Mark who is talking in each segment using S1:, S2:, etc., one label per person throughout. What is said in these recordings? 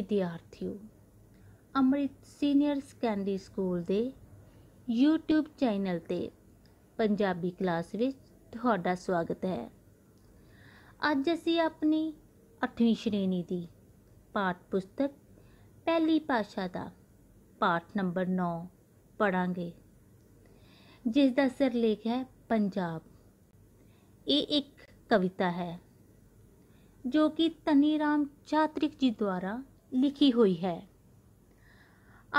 S1: ਵਿਦਿਆਰਥੀਓ Amrit senior secondary school ਦੇ YouTube channel ਤੇ Punjabi class ਵਿੱਚ ਤੁਹਾਡਾ ਸਵਾਗਤ ਹੈ ਅੱਜ ਅਸੀਂ ਆਪਣੀ 8ਵੀਂ ਸ਼੍ਰੇਣੀ ਦੀ ਪਾਠ ਪੁਸਤਕ ਪਹਿਲੀ ਪਾਸ਼ਾ ਦਾ ਪਾਠ ਨੰਬਰ 9 ਪੜਾਂਗੇ ਜਿਸ ਦਾ ਸਿਰਲੇਖ ਹੈ ਪੰਜਾਬ ਇਹ ਇੱਕ ਕਵਿਤਾ ਹੈ ਜੋ ਕਿ ਤਨੀ ਰਾਮ ਚਾਤ੍ਰਿਕ ਜੀ ਦੁਆਰਾ ਲਿਖੀ ਹੋਈ ਹੈ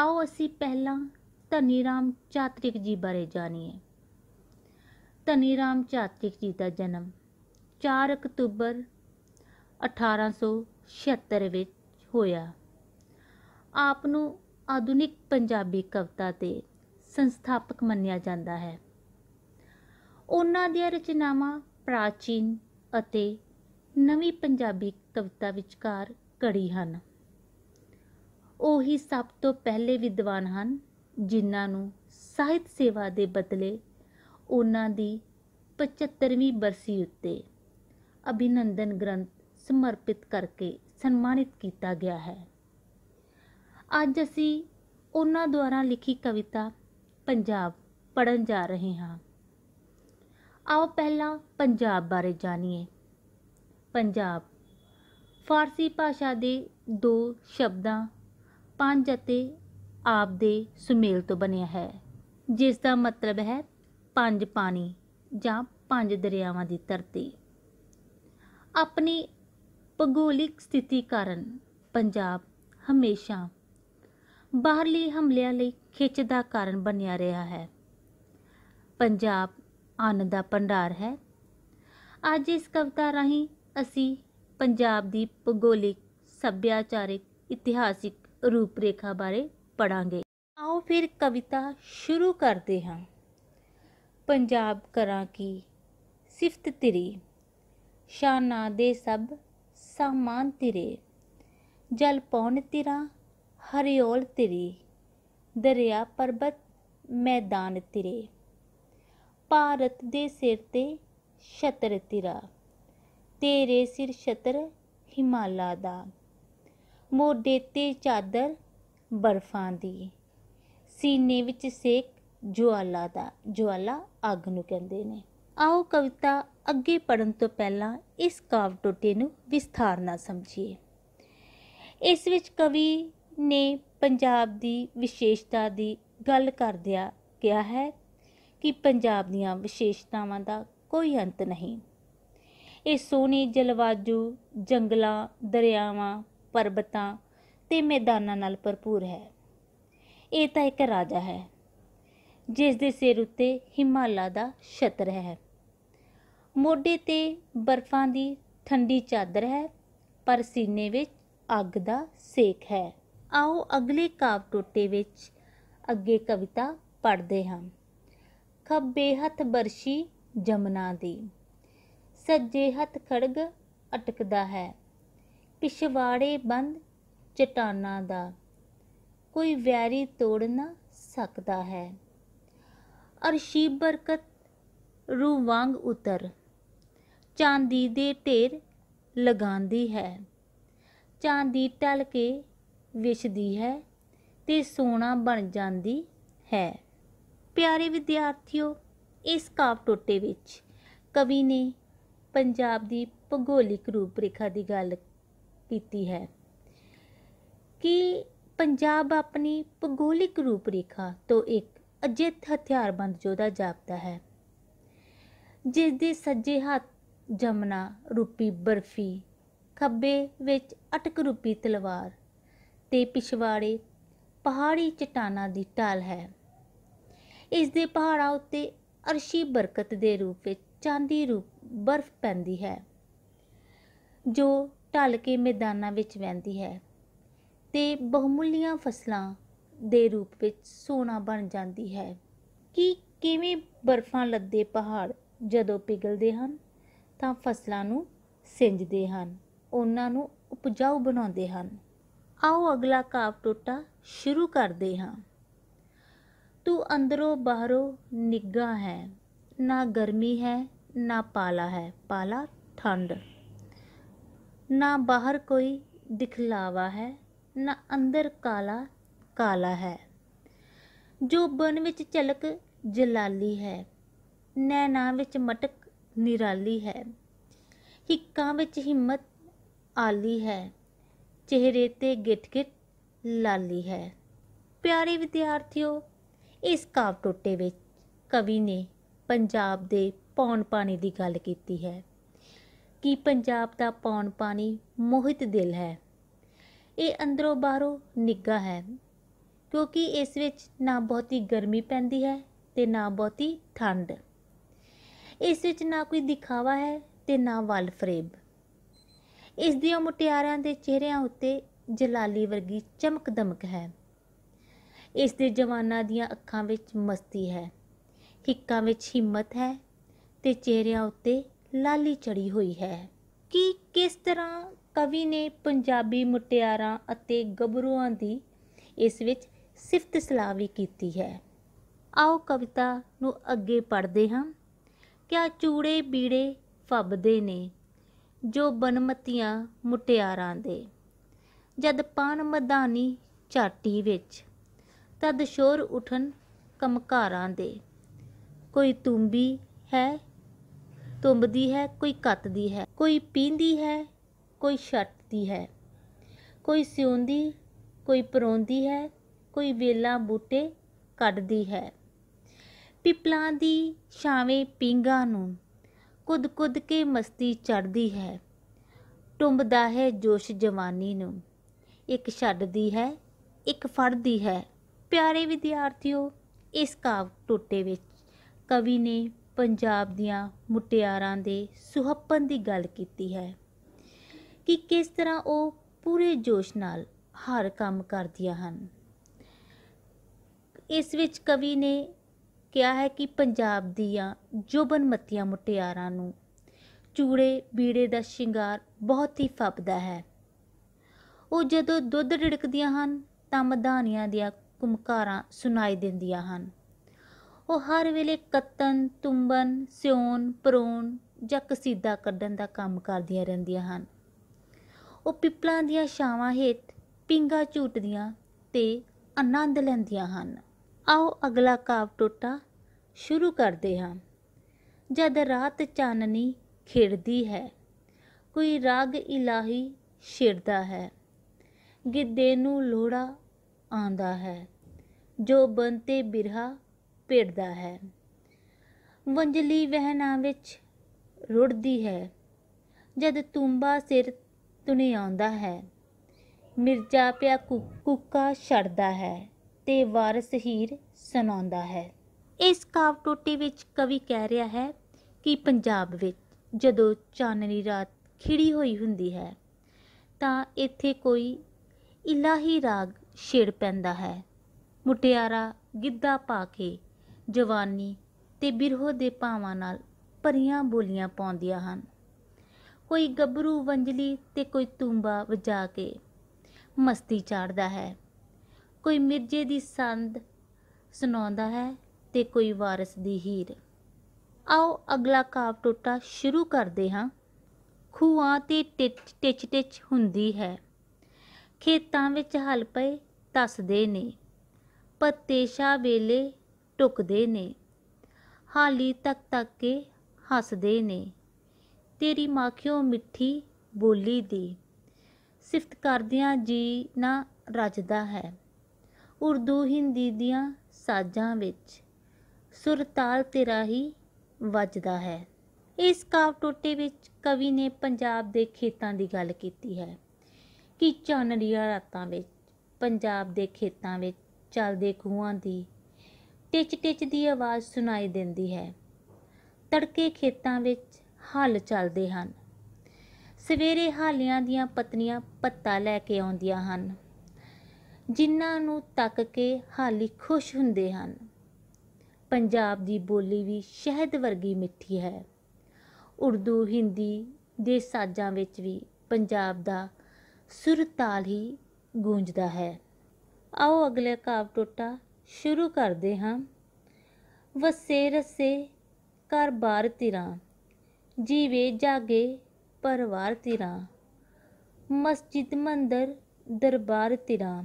S1: ਆਓ ਅਸੀਂ ਪਹਿਲਾਂ ਧਨੀ ਰਾਮ ਚਾਤ੍ਰਿਕ ਜੀ ਬਾਰੇ ਜਾਣੀਏ ਧਨੀ ਰਾਮ ਚਾਤ੍ਰਿਕ ਜੀ ਦਾ ਜਨਮ 4 ਅਕਤੂਬਰ 1876 ਵਿੱਚ ਹੋਇਆ ਆਪ ਨੂੰ ਆਧੁਨਿਕ ਪੰਜਾਬੀ ਕਵਿਤਾ ਦੇ ਸੰਸਥਾਪਕ ਮੰਨਿਆ ਜਾਂਦਾ ਹੈ ਉਹਨਾਂ ਦੀਆਂ ਰਚਨਾਵਾਂ ਪ੍ਰਾਚੀਨ ਅਤੇ ਨਵੀਂ ਪੰਜਾਬੀ ਕਵਿਤਾ ਵਿਚਕਾਰ ਕੜੀ ਹਨ ਉਹੀ ਸਭ ਤੋਂ ਪਹਿਲੇ ਵਿਦਵਾਨ ਹਨ ਜਿਨ੍ਹਾਂ ਨੂੰ ਸਾਹਿਤ ਸੇਵਾ ਦੇ ਬਦਲੇ ਉਹਨਾਂ ਦੀ 75ਵੀਂ ਬਰਸੀ ਉੱਤੇ ਅਭਿਨੰਦਨ ਗ੍ਰੰਥ ਸਮਰਪਿਤ ਕਰਕੇ ਸਨਮਾਨਿਤ ਕੀਤਾ ਗਿਆ ਹੈ ਅੱਜ ਅਸੀਂ ਉਹਨਾਂ ਦੁਆਰਾ ਲਿਖੀ ਕਵਿਤਾ ਪੰਜਾਬ ਪੜਨ ਜਾ ਰਹੇ ਹਾਂ ਆਓ ਪਹਿਲਾਂ ਪੰਜਾਬ ਬਾਰੇ ਜਾਣੀਏ ਪੰਜਾਬ ਫਾਰਸੀ ਭਾਸ਼ਾ ਦੇ ਦੋ ਸ਼ਬਦਾਂ ਪੰਜ ਅਤੇ ਆਪ ਦੇ ਸੁਮੇਲ ਤੋਂ ਬਣਿਆ ਹੈ ਜਿਸ ਦਾ ਮਤਲਬ ਹੈ ਪੰਜ ਪਾਣੀ ਜਾਂ ਪੰਜ ਦਰਿਆਵਾਂ ਦੀ ਧਰਤੀ ਆਪਣੀ ਭੂਗੋਲਿਕ ਸਥਿਤੀ ਕਾਰਨ ਪੰਜਾਬ ਹਮੇਸ਼ਾ ਬਾਹਰਲੇ ਹਮਲਿਆਂ ਲਈ ਖਿੱਚ ਦਾ ਕਾਰਨ ਬਣਿਆ ਰਿਹਾ ਹੈ ਪੰਜਾਬ ਅੰਨ ਦਾ ਭੰਡਾਰ ਹੈ ਅੱਜ ਇਸ ਕਵਿਤਾ ਰਾਹੀਂ ਅਸੀਂ ਪੰਜਾਬ ਦੀ ਭੂਗੋਲਿਕ ਸੱਭਿਆਚਾਰਿਕ ਇਤਿਹਾਸਿਕ ਰੂਪ ਰੇਖਾ ਬਾਰੇ ਪੜਾਂਗੇ ਆਓ ਫਿਰ ਕਵਿਤਾ ਸ਼ੁਰੂ ਕਰਦੇ ਹਾਂ ਪੰਜਾਬ ਕਰਾਂ ਕੀ ਸਿਫਤ ਤੇਰੀ ਸ਼ਾਨਾ ਦੇ ਸਭ ਸਾਮਾਨ ਤੇਰੇ ਜਲ ਪੌਣ ਤੇਰਾ ਹਰਿਓਲ ਤੇਰੀ ਦਰਿਆ ਪਰਬਤ ਮੈਦਾਨ ਤੇਰੇ ਭਾਰਤ ਦੇ ਸਿਰ ਤੇ ਛਤਰ ਤੇਰਾ ਤੇਰੇ ਸਿਰ ਛਤਰ ਹਿਮਾਲਾ ਦਾ ਮੋਢੇ 'ਤੇ ਚਾਦਰ ਬਰਫ਼ਾਂ ਦੀ ਸੀਨੇ ਵਿੱਚ ਸੇਕ ਜਵਾਲਾ ਦਾ ਜਵਾਲਾ ਅੱਗ ਨੂੰ ਕਹਿੰਦੇ ਨੇ ਆਓ ਕਵਿਤਾ ਅੱਗੇ ਪੜਨ ਤੋਂ ਪਹਿਲਾਂ ਇਸ ਕਾਵ ਟੋਟੇ ਨੂੰ ਵਿਸਥਾਰ ਨਾਲ ਸਮਝੀਏ ਇਸ ਵਿੱਚ ਕਵੀ ਨੇ ਪੰਜਾਬ ਦੀ ਵਿਸ਼ੇਸ਼ਤਾ ਦੀ ਗੱਲ ਕਰਦਿਆ ਕਿਹਾ ਹੈ ਕਿ ਪੰਜਾਬ ਦੀਆਂ ਵਿਸ਼ੇਸ਼ਤਾਵਾਂ ਦਾ ਕੋਈ ਅੰਤ ਨਹੀਂ ਇਹ ਸੋਹਣੀ ਜਲਵਾਜੂ ਜੰਗਲਾਂ ਦਰਿਆਵਾਂ ਪਰਬਤਾਂ ਤੇ ਮੈਦਾਨਾਂ ਨਾਲ ਭਰਪੂਰ ਹੈ ਇਹ ਤਾਂ ਇੱਕ ਰਾਜਾ ਹੈ ਜਿਸ ਦੇ ਸਿਰ ਉੱਤੇ ਹਿਮਾਲਾ ਦਾ ਛਤਰ ਹੈ ਮੋਢੇ ਤੇ ਬਰਫ਼ਾਂ ਦੀ ਠੰਡੀ ਚਾਦਰ ਹੈ ਪਰ ਸੀਨੇ ਵਿੱਚ ਅੱਗ ਦਾ ਸੇਕ ਹੈ ਆਓ ਅਗਲੇ ਕਾਵ ਟੋਟੇ ਵਿੱਚ ਅੱਗੇ ਕਵਿਤਾ ਪੜ੍ਹਦੇ ਹਾਂ ਖੱਬੇ ਹੱਥ ਬਰਸ਼ੀ ਜਮਨਾ ਦੀ ਸੱਜੇ ਹੱਥ ਖੜਗ ਅਟਕਦਾ ਹੈ ਪਿਛਵਾੜੇ ਬੰਦ ਚਟਾਨਾਂ ਦਾ ਕੋਈ ਵੈਰੀ ਤੋੜ ਨਾ ਸਕਦਾ ਹੈ ਅਰਸ਼ੀ ਬਰਕਤ ਰੂ ਵਾਂਗ ਉਤਰ ਚਾਂਦੀ ਦੇ ਢੇਰ ਲਗਾਉਂਦੀ ਹੈ ਚਾਂਦੀ ਟਲ ਕੇ ਵਿਛਦੀ ਹੈ ਤੇ ਸੋਨਾ ਬਣ ਜਾਂਦੀ ਹੈ ਪਿਆਰੇ ਵਿਦਿਆਰਥੀਓ ਇਸ ਕਾਵ ਟੋਟੇ ਵਿੱਚ ਕਵੀ ਨੇ ਪੰਜਾਬ ਦੀ ਭੂਗੋਲਿਕ ਰੂਪ ਰੇਖਾ ਦੀ ਗੱਲ ਕੀਤੀ ਹੈ ਕਿ ਪੰਜਾਬ ਆਪਣੀ ਭੂਗੋਲਿਕ ਰੂਪ ਰੇਖਾ ਤੋਂ ਇੱਕ ਅਜਿੱਤ ਹਥਿਆਰਬੰਦ ਜੋਧਾ ਜਾਪਦਾ ਹੈ ਜਿਸ ਦੇ ਸੱਜੇ ਹੱਥ ਜਮਨਾ ਰੂਪੀ ਬਰਫੀ ਖੱਬੇ ਵਿੱਚ ਅਟਕ ਰੂਪੀ ਤਲਵਾਰ ਤੇ ਪਿਛਵਾੜੇ ਪਹਾੜੀ ਚਟਾਨਾਂ ਦੀ ਢਾਲ ਹੈ ਇਸ ਦੇ ਪਹਾੜਾਂ ਉੱਤੇ ਅਰਸ਼ੀ ਬਰਕਤ ਦੇ ਰੂਪ ਵਿੱਚ ਚਾਂਦੀ ਰੂਪ ਬਰਫ਼ ਪੈਂਦੀ ਹੈ ਜੋ ਢਲ ਕੇ ਮੈਦਾਨਾਂ ਵਿੱਚ ਵਹਿੰਦੀ ਹੈ ਤੇ ਬਹੁਮੁੱਲੀਆਂ ਫਸਲਾਂ ਦੇ ਰੂਪ ਵਿੱਚ ਸੋਨਾ ਬਣ ਜਾਂਦੀ ਹੈ ਕਿ ਕਿਵੇਂ ਬਰਫ਼ਾਂ ਲੱਦੇ ਪਹਾੜ ਜਦੋਂ ਪਿਘਲਦੇ ਹਨ ਤਾਂ ਫਸਲਾਂ ਨੂੰ ਸਿੰਜਦੇ ਹਨ ਉਹਨਾਂ ਨੂੰ ਉਪਜਾਊ ਬਣਾਉਂਦੇ ਹਨ ਆਓ ਅਗਲਾ ਕਾਪ ਟੋਟਾ ਸ਼ੁਰੂ ਕਰਦੇ ਹਾਂ ਤੂੰ ਅੰਦਰੋਂ ਬਾਹਰੋਂ ਨਿੱਗਾ ਹੈ ਨਾ ਗਰਮੀ ਹੈ ਨਾ ਪਾਲਾ ਹੈ ਪਾਲਾ ਠੰਡ ਨਾ ਬਾਹਰ ਕੋਈ ਦਿਖਲਾਵਾ ਹੈ ਨਾ ਅੰਦਰ ਕਾਲਾ ਕਾਲਾ ਹੈ ਜੋ ਬਨ ਵਿੱਚ ਝਲਕ ਜਲਾਲੀ ਹੈ ਨੈਣਾ ਵਿੱਚ ਮਟਕ ਨਿਰਾਲੀ ਹੈ ਹਿੱਕਾਂ ਵਿੱਚ ਹਿੰਮਤ ਆਲੀ ਹੈ ਚਿਹਰੇ ਤੇ ਗਿਟਕਿਟ ਲਾਲੀ ਹੈ ਪਿਆਰੇ ਵਿਦਿਆਰਥੀਓ ਇਸ ਕਾਵ ਟੋਟੇ ਵਿੱਚ ਕਵੀ ਨੇ ਪੰਜਾਬ ਦੇ ਪੌਣ ਪਾਣੀ ਦੀ ਗੱਲ ਕੀਤੀ ਹੈ ਕਿ ਪੰਜਾਬ ਦਾ ਪੌਣ ਪਾਣੀ ਮੋਹਿਤ ਦਿਲ ਹੈ ਇਹ ਅੰਦਰੋਂ ਬਾਹਰੋਂ ਨਿੱਗਾ ਹੈ ਕਿਉਂਕਿ ਇਸ ਵਿੱਚ ਨਾ ਬਹੁਤੀ ਗਰਮੀ ਪੈਂਦੀ ਹੈ ਤੇ ਨਾ ਬਹੁਤੀ ਠੰਡ ਇਸ ਵਿੱਚ ਨਾ ਕੋਈ ਦਿਖਾਵਾ ਹੈ ਤੇ ਨਾ ਵਲ ਫਰੇਬ ਇਸ ਦੀਆਂ ਮੁਟਿਆਰਾਂ ਦੇ ਚਿਹਰਿਆਂ ਉੱਤੇ ਜਲਾਲੀ ਵਰਗੀ ਚਮਕ ਦਮਕ ਹੈ ਇਸ ਦੇ ਜਵਾਨਾਂ ਦੀਆਂ ਅੱਖਾਂ ਵਿੱਚ ਮਸਤੀ ਹੈ ਹਿੱਕਾਂ ਵਿੱਚ ਹਿੰਮਤ ਹੈ ਤੇ ਚਿਹਰਿਆਂ ਉੱਤੇ ਲਾਲੀ ਚੜੀ ਹੋਈ ਹੈ ਕਿ ਕਿਸ ਤਰ੍ਹਾਂ ਕਵੀ ਨੇ ਪੰਜਾਬੀ ਮੁਟਿਆਰਾਂ ਅਤੇ ਗੱਭਰੂਆਂ ਦੀ ਇਸ ਵਿੱਚ ਸਿਫਤ ਸਲਾਵੀ ਕੀਤੀ ਹੈ ਆਓ ਕਵਿਤਾ ਨੂੰ ਅੱਗੇ ਪੜ੍ਹਦੇ ਹਾਂ ਕਿਆ ਚੂੜੇ ਬੀੜੇ ਫੱਬਦੇ ਨੇ ਜੋ ਬਨਮਤੀਆਂ ਮੁਟਿਆਰਾਂ ਦੇ ਜਦ ਪਾਨ ਮਦਾਨੀ ਝਾਟੀ ਵਿੱਚ ਤਦ ਸ਼ੋਰ ਉਠਣ ਕਮਕਾਰਾਂ ਦੇ ਕੋਈ ਤੁੰਬੀ ਹੈ ਤੁੰਬਦੀ ਹੈ ਕੋਈ ਕੱਤਦੀ ਹੈ ਕੋਈ ਪੀਂਦੀ ਹੈ ਕੋਈ ਛੱਟਦੀ ਹੈ ਕੋਈ ਸਿਉਂਦੀ ਕੋਈ ਪਰੋਂਦੀ ਹੈ ਕੋਈ ਬੇਲਾ ਬੂਟੇ ਕੱਢਦੀ ਹੈ ਪਿਪਲਾਂ ਦੀ ਛਾਵੇਂ ਪਿੰਗਾ ਨੂੰ ਕੁਦ ਕੁਦ ਕੇ ਮਸਤੀ ਚੜਦੀ ਹੈ ਟੁੰਬਦਾ ਹੈ ਜੋਸ਼ ਜਵਾਨੀ ਨੂੰ ਇੱਕ ਛੱਡਦੀ ਹੈ ਇੱਕ ਫੜਦੀ ਹੈ ਪਿਆਰੇ ਵਿਦਿਆਰਥੀਓ ਇਸ ਕਾਵ ਟੋਟੇ ਵਿੱਚ ਕਵੀ ਨੇ ਪੰਜਾਬ ਦੀਆਂ ਮੁਟਿਆਰਾਂ ਦੇ ਸੁਹੱਪਨ ਦੀ ਗੱਲ ਕੀਤੀ ਹੈ ਕਿ ਕਿਸ ਤਰ੍ਹਾਂ ਉਹ ਪੂਰੇ ਜੋਸ਼ ਨਾਲ ਹਰ ਕੰਮ ਕਰਦੀਆਂ ਹਨ ਇਸ ਵਿੱਚ ਕਵੀ ਨੇ ਕਿਹਾ ਹੈ ਕਿ ਪੰਜਾਬ ਦੀਆਂ ਮੱਤੀਆਂ ਮੁਟਿਆਰਾਂ ਨੂੰ ਚੂੜੇ ਬੀੜੇ ਦਾ ਸ਼ਿੰਗਾਰ ਬਹੁਤ ਹੀ ਫੱਬਦਾ ਹੈ ਉਹ ਜਦੋਂ ਦੁੱਧ ਡੜਕਦੀਆਂ ਹਨ ਤਾਂ ਮਧਾਨੀਆਂ ਦੀਆਂ ਕੁਮਕਾਰਾਂ ਸੁਣਾਈ ਦਿੰਦੀਆਂ ਹਨ ਉਹ ਹਰ ਵੇਲੇ ਕੱਤਨ ਤੁੰਬਨ ਸਿਉਣ ਪਰੋਣ ਜਾਂ ਕਸੀਦਾ ਕੱਢਣ ਦਾ ਕੰਮ ਕਰਦੀਆਂ ਰਹਿੰਦੀਆਂ ਹਨ ਉਹ ਪਿੱਪਲਾਂ ਦੀਆਂ ਛਾਵਾਂ ਹੇਠ ਪਿੰਗਾ ਝੂਟਦੀਆਂ ਤੇ ਆਨੰਦ ਲੈਂਦੀਆਂ ਹਨ ਆਓ ਅਗਲਾ ਕਾਵ ਟੋਟਾ ਸ਼ੁਰੂ ਕਰਦੇ ਹਾਂ ਜਦ ਰਾਤ ਚਾਨਣੀ ਖਿੜਦੀ ਹੈ ਕੋਈ ਰਾਗ ਇਲਾਹੀ ਛਿੜਦਾ ਹੈ ਗਿੱਦੇ ਨੂੰ ਲੋੜਾ ਆਂਦਾ ਹੈ ਜੋ ਬੰਤੇ ਬਿਰਹਾ ਭੇਡਦਾ ਹੈ ਵੰਜਲੀ ਵਹਿਣਾ ਵਿੱਚ ਰੁੜਦੀ ਹੈ ਜਦ ਤੁੰਬਾ ਸਿਰ ਤੁਨੇ ਆਉਂਦਾ ਹੈ ਮਿਰਜ਼ਾ ਪਿਆ ਕੁੱਕਾ ਛੜਦਾ ਹੈ ਤੇ ਵਾਰਸ ਹੀਰ ਸੁਣਾਉਂਦਾ ਹੈ ਇਸ ਕਾਵ ਟੋਟੀ ਵਿੱਚ ਕਵੀ ਕਹਿ ਰਿਹਾ ਹੈ ਕਿ ਪੰਜਾਬ ਵਿੱਚ ਜਦੋਂ ਚਾਨਣੀ ਰਾਤ ਖਿੜੀ ਹੋਈ ਹੁੰਦੀ ਹੈ ਤਾਂ ਇੱਥੇ ਕੋਈ ਇਲਾਹੀ ਰਾਗ ਛੇੜ ਪੈਂਦਾ ਹੈ ਮੁਟਿਆਰਾ ਗਿੱਧਾ ਪਾ ਕੇ ਜਵਾਨੀ ਤੇ ਬਿਰਹੋ ਦੇ ਭਾਵਾਂ ਨਾਲ ਭਰੀਆਂ ਬੋਲੀਆਂ ਪਾਉਂਦੀਆਂ ਹਨ ਕੋਈ ਗੱਭਰੂ ਵੰਜਲੀ ਤੇ ਕੋਈ ਤੂੰਬਾ ਵਜਾ ਕੇ ਮਸਤੀ ਚਾੜਦਾ ਹੈ ਕੋਈ ਮਿਰਜੇ ਦੀ ਸੰਦ ਸੁਣਾਉਂਦਾ ਹੈ ਤੇ ਕੋਈ ਵਾਰਸ ਦੀ ਹੀਰ ਆਓ ਅਗਲਾ ਕਾਵ ਟੋਟਾ ਸ਼ੁਰੂ ਕਰਦੇ ਹਾਂ ਖੂਹਾਂ ਤੇ ਟਿਚ ਟਿਚ ਹੁੰਦੀ ਹੈ ਖੇਤਾਂ ਵਿੱਚ ਹਲ ਪਏ ਤਸਦੇ ਨੇ ਪੱਤੇ ਸ਼ਾ ਵੇਲੇ ਟੁਕਦੇ ਨੇ ਹਾਲੀ ਤੱਕ ਤੱਕ ਕੇ ਹੱਸਦੇ ਨੇ ਤੇਰੀ ਮਾਖਿਓ ਮਿੱਠੀ ਬੋਲੀ ਦੀ ਸਿਫਤ ਕਰਦਿਆਂ ਜੀ ਨਾ ਰਜਦਾ ਹੈ ਉਰਦੂ ਹਿੰਦੀ ਦੀਆਂ ਸਾਜ਼ਾਂ ਵਿੱਚ ਸੁਰ ਤਾਲ ਤੇਰਾ ਹੀ ਵੱਜਦਾ ਹੈ ਇਸ ਕਾਵ ਟੋਟੇ ਵਿੱਚ ਕਵੀ ਨੇ ਪੰਜਾਬ ਦੇ ਖੇਤਾਂ ਦੀ ਗੱਲ ਕੀਤੀ ਹੈ ਕਿ ਚਾਨਣੀਆਂ ਰਾਤਾਂ ਵਿੱਚ ਪੰਜਾਬ ਦੇ ਖੇਤਾਂ ਵਿੱਚ ਚੱਲਦੇ ਖੂਹਾਂ ਦੀ ਟਿਚ-ਟਿਚ ਦੀ ਆਵਾਜ਼ ਸੁਣਾਈ ਦਿੰਦੀ ਹੈ ਤੜਕੇ ਖੇਤਾਂ ਵਿੱਚ ਹਲ ਚੱਲਦੇ ਹਨ ਸਵੇਰੇ ਹਾਲਿਆਂ ਦੀਆਂ ਪਤਨੀਆਂ ਪੱਤਾ ਲੈ ਕੇ ਆਉਂਦੀਆਂ ਹਨ ਜਿਨ੍ਹਾਂ ਨੂੰ ਤੱਕ ਕੇ ਹਾਲੀ ਖੁਸ਼ ਹੁੰਦੇ ਹਨ ਪੰਜਾਬ ਦੀ ਬੋਲੀ ਵੀ ਸ਼ਹਿਦ ਵਰਗੀ ਮਿੱਠੀ ਹੈ ਉਰਦੂ ਹਿੰਦੀ ਦੇ ਸਾਜ਼ਾਂ ਵਿੱਚ ਵੀ ਪੰਜਾਬ ਦਾ ਸੁਰ ਤਾਲ ਹੀ ਗੂੰਜਦਾ ਹੈ ਆਓ ਅਗਲੇ ਕਾਵ ਟੋਟਾ ਸ਼ੁਰੂ ਕਰਦੇ ਹਾਂ ਵਸੇ ਰਸੇ ਘਰ ਬਾਰ ਤਿਰਾਂ ਜੀਵੇ ਜਾਗੇ ਪਰਵਾਰ ਤਿਰਾਂ ਮਸਜਿਦ ਮੰਦਰ ਦਰਬਾਰ ਤਿਰਾਂ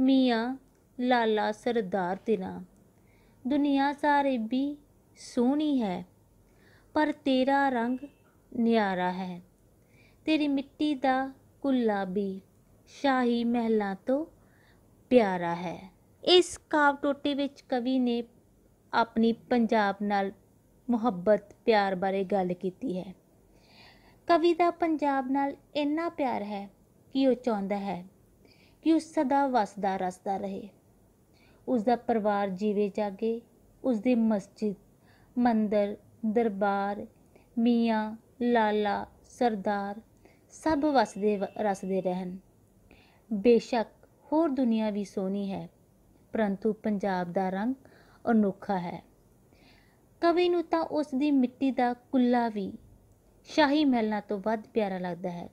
S1: ਮੀਆਂ ਲਾਲਾ ਸਰਦਾਰ ਤਿਰਾਂ ਦੁਨੀਆ ਸਾਰੇ ਵੀ ਸੋਹਣੀ ਹੈ ਪਰ ਤੇਰਾ ਰੰਗ ਨਿਆਰਾ ਹੈ ਤੇਰੀ ਮਿੱਟੀ ਦਾ ਕੁੱਲਾ ਵੀ ਸ਼ਾਹੀ ਮਹਿਲਾਂ ਤੋਂ ਪਿਆਰਾ ਹੈ ਇਸ ਕਾਵ ਟੋਟੇ ਵਿੱਚ ਕਵੀ ਨੇ ਆਪਣੀ ਪੰਜਾਬ ਨਾਲ ਮੁਹੱਬਤ ਪਿਆਰ ਬਾਰੇ ਗੱਲ ਕੀਤੀ ਹੈ ਕਵੀ ਦਾ ਪੰਜਾਬ ਨਾਲ ਇੰਨਾ ਪਿਆਰ ਹੈ ਕਿ ਉਹ ਚਾਹੁੰਦਾ ਹੈ ਕਿ ਉਹ ਸਦਾ ਵਸਦਾ ਰਸਦਾ ਰਹੇ ਉਸ ਦਾ ਪਰਿਵਾਰ ਜੀਵੇ ਜਾਗੇ ਉਸ ਦੀ ਮਸਜਿਦ ਮੰਦਰ ਦਰਬਾਰ ਮੀਆਂ ਲਾਲਾ ਸਰਦਾਰ ਸਭ ਵਸਦੇ ਰਸਦੇ ਰਹਿਣ ਬੇਸ਼ੱਕ ਹੋਰ ਦੁਨੀਆ ਵੀ ਸੋਹਣੀ ਹੈ ਪਰੰਤੂ ਪੰਜਾਬ ਦਾ ਰੰਗ ਅਨੋਖਾ ਹੈ ਕਵੀ ਨੂੰ ਤਾਂ ਉਸ ਦੀ ਮਿੱਟੀ ਦਾ ਕੁੱਲਾ ਵੀ ਸ਼ਾਹੀ ਮਹਿਲਾਂ ਤੋਂ ਵੱਧ ਪਿਆਰਾ ਲੱਗਦਾ ਹੈ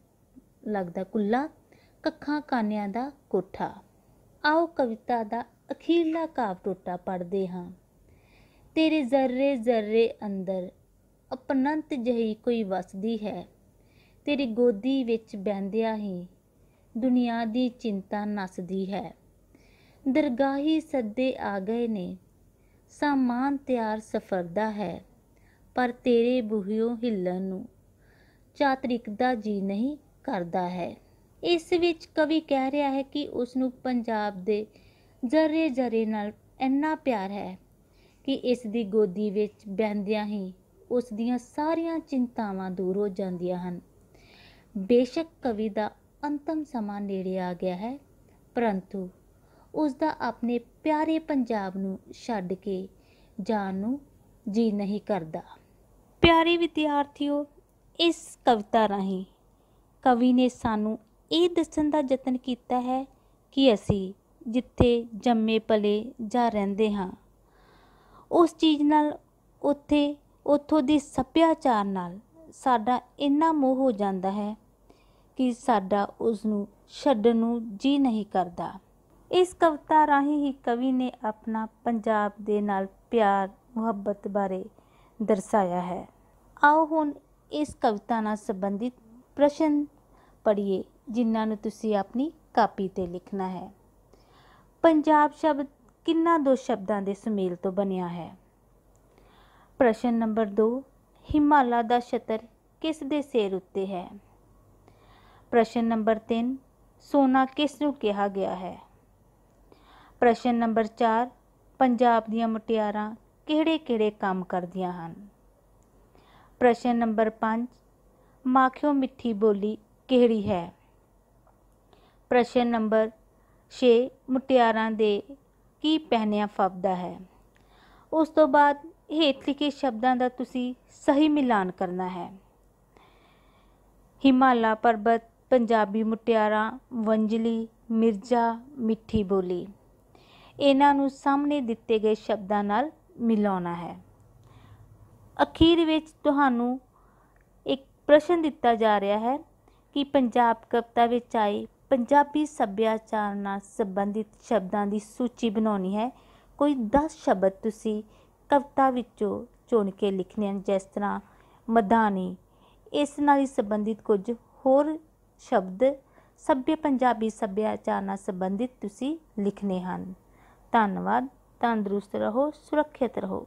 S1: ਲੱਗਦਾ ਕੁੱਲਾ ਕੱਖਾਂ ਕਾਨਿਆਂ ਦਾ ਕੋਠਾ ਆਓ ਕਵਿਤਾ ਦਾ ਅਖੀਰਲਾ ਕਾਵ ਟੋਟਾ ਪੜ੍ਹਦੇ ਹਾਂ ਤੇਰੇ ਜ਼ਰਰੇ ਜ਼ਰਰੇ ਅੰਦਰ ਅਪਨੰਤ ਜਹੀ ਕੋਈ ਵਸਦੀ ਹੈ ਤੇਰੀ ਗੋਦੀ ਵਿੱਚ ਬੈੰਦਿਆ ਹੀ ਦੁਨੀਆ ਦੀ ਚਿੰਤਾ ਨਸਦੀ ਹੈ ਦਰਗਾਹੀ ਸੱਦੇ ਆ ਗਏ ਨੇ ਸਾਮਾਨ ਤਿਆਰ ਸਫਰਦਾ ਹੈ ਪਰ ਤੇਰੇ ਬੁਹਿਓ ਹਿੱਲਣ ਨੂੰ ਚਾਤਰਿਕ ਦਾ ਜੀ ਨਹੀਂ ਕਰਦਾ ਹੈ ਇਸ ਵਿੱਚ ਕਵੀ ਕਹਿ ਰਿਹਾ ਹੈ ਕਿ ਉਸ ਨੂੰ ਪੰਜਾਬ ਦੇ ਜਰੇ ਜਰੇ ਨਾਲ ਇੰਨਾ ਪਿਆਰ ਹੈ ਕਿ ਇਸ ਦੀ ਗੋਦੀ ਵਿੱਚ ਬੈੰਦਿਆਂ ਹੀ ਉਸ ਦੀਆਂ ਸਾਰੀਆਂ ਚਿੰਤਾਵਾਂ ਦੂਰ ਹੋ ਜਾਂਦੀਆਂ ਹਨ ਬੇਸ਼ੱਕ ਕਵੀ ਦਾ ਅੰਤਮ ਸਮਾਂ ਨੇੜੇ ਆ ਗਿਆ ਹੈ ਪਰੰਤੂ ਉਸ ਦਾ ਆਪਣੇ ਪਿਆਰੇ ਪੰਜਾਬ ਨੂੰ ਛੱਡ ਕੇ ਜਾਣ ਨੂੰ ਜੀ ਨਹੀਂ ਕਰਦਾ ਪਿਆਰੇ ਵਿਦਿਆਰਥੀਓ ਇਸ ਕਵਿਤਾ ਰਾਹੀਂ ਕਵੀ ਨੇ ਸਾਨੂੰ ਇਹ ਦੱਸਣ ਦਾ ਯਤਨ ਕੀਤਾ ਹੈ ਕਿ ਅਸੀਂ ਜਿੱਥੇ ਜੰਮੇ ਪਲੇ ਜਾਂ ਰਹਿੰਦੇ ਹਾਂ ਉਸ ਚੀਜ਼ ਨਾਲ ਉੱਥੇ ਉੱਥੋਂ ਦੇ ਸੱਭਿਆਚਾਰ ਨਾਲ ਸਾਡਾ ਇੰਨਾ ਮੋਹ ਹੋ ਜਾਂਦਾ ਹੈ ਕਿ ਸਾਡਾ ਉਸ ਨੂੰ ਛੱਡਣ ਨੂੰ ਜੀ ਨਹੀਂ ਕਰਦਾ ਇਸ ਕਵਿਤਾ ਰਾਹੀਂ ਹੀ ਕਵੀ ਨੇ ਆਪਣਾ ਪੰਜਾਬ ਦੇ ਨਾਲ ਪਿਆਰ ਮੁਹੱਬਤ ਬਾਰੇ ਦਰਸਾਇਆ ਹੈ ਆਓ ਹੁਣ ਇਸ ਕਵਿਤਾ ਨਾਲ ਸੰਬੰਧਿਤ ਪ੍ਰਸ਼ਨ ਪੜ੍ਹੀਏ ਜਿਨ੍ਹਾਂ ਨੂੰ ਤੁਸੀਂ ਆਪਣੀ ਕਾਪੀ ਤੇ ਲਿਖਣਾ ਹੈ ਪੰਜਾਬ ਸ਼ਬਦ ਕਿੰਨਾ ਦੋ ਸ਼ਬਦਾਂ ਦੇ ਸੁਮੇਲ ਤੋਂ ਬਣਿਆ ਹੈ ਪ੍ਰਸ਼ਨ ਨੰਬਰ 2 ਹਿਮਾਲਾ ਦਾ ਛਤਰ ਕਿਸ ਦੇ ਸਿਰ ਉੱਤੇ ਹੈ ਪ੍ਰਸ਼ਨ ਨੰਬਰ 3 ਸੋਨਾ ਕਿਸ ਨੂੰ ਕਿਹਾ ਗਿਆ ਹੈ ਪ੍ਰਸ਼ਨ ਨੰਬਰ 4 ਪੰਜਾਬ ਦੀਆਂ ਮੁਟਿਆਰਾਂ ਕਿਹੜੇ-ਕਿਹੜੇ ਕੰਮ ਕਰਦੀਆਂ ਹਨ ਪ੍ਰਸ਼ਨ ਨੰਬਰ 5 ਮਾਖਿਓ ਮਿੱਠੀ ਬੋਲੀ ਕਿਹੜੀ ਹੈ ਪ੍ਰਸ਼ਨ ਨੰਬਰ 6 ਮੁਟਿਆਰਾਂ ਦੇ ਕੀ ਪਹਿਨਿਆ ਫਬਦਾ ਹੈ ਉਸ ਤੋਂ ਬਾਅਦ ਹੇਠ ਲਿਖੇ ਸ਼ਬਦਾਂ ਦਾ ਤੁਸੀਂ ਸਹੀ ਮਿਲਾਨ ਕਰਨਾ ਹੈ ਹਿਮਾਲਾ ਪਰਬਤ ਪੰਜਾਬੀ ਮੁਟਿਆਰਾਂ ਵੰਜਲੀ ਮਿਰਜ਼ਾ ਮਿੱਠੀ ਬੋਲੀ ਇਹਨਾਂ ਨੂੰ ਸਾਹਮਣੇ ਦਿੱਤੇ ਗਏ ਸ਼ਬਦਾਂ ਨਾਲ ਮਿਲਾਉਣਾ ਹੈ ਅਖੀਰ ਵਿੱਚ ਤੁਹਾਨੂੰ ਇੱਕ ਪ੍ਰਸ਼ਨ ਦਿੱਤਾ ਜਾ ਰਿਹਾ ਹੈ ਕਿ ਪੰਜਾਬ ਕਵਿਤਾ ਵਿੱਚ ਆਏ ਪੰਜਾਬੀ ਸੱਭਿਆਚਾਰ ਨਾਲ ਸੰਬੰਧਿਤ ਸ਼ਬਦਾਂ ਦੀ ਸੂਚੀ ਬਣਾਉਣੀ ਹੈ ਕੋਈ 10 ਸ਼ਬਦ ਤੁਸੀਂ ਕਵਿਤਾ ਵਿੱਚੋਂ ਚੁਣ ਕੇ ਲਿਖਣੇ ਹਨ ਜਿਸ ਤਰ੍ਹਾਂ ਮਧਾਨੀ ਇਸ ਨਾਲ ਹੀ ਸੰਬੰਧਿਤ ਕੁਝ ਹੋਰ ਸ਼ਬਦ ਸੱਭਿਆ ਪੰਜਾਬੀ ਸੱਭਿਆਚਾਰ ਨਾਲ ਸੰਬੰਧਿਤ ਤੁਸੀਂ ਲਿਖਨੇ ਹਨ ਧੰਨਵਾਦ ਤੰਦਰੁਸਤ ਰਹੋ ਸੁਰੱਖਿਅਤ ਰਹੋ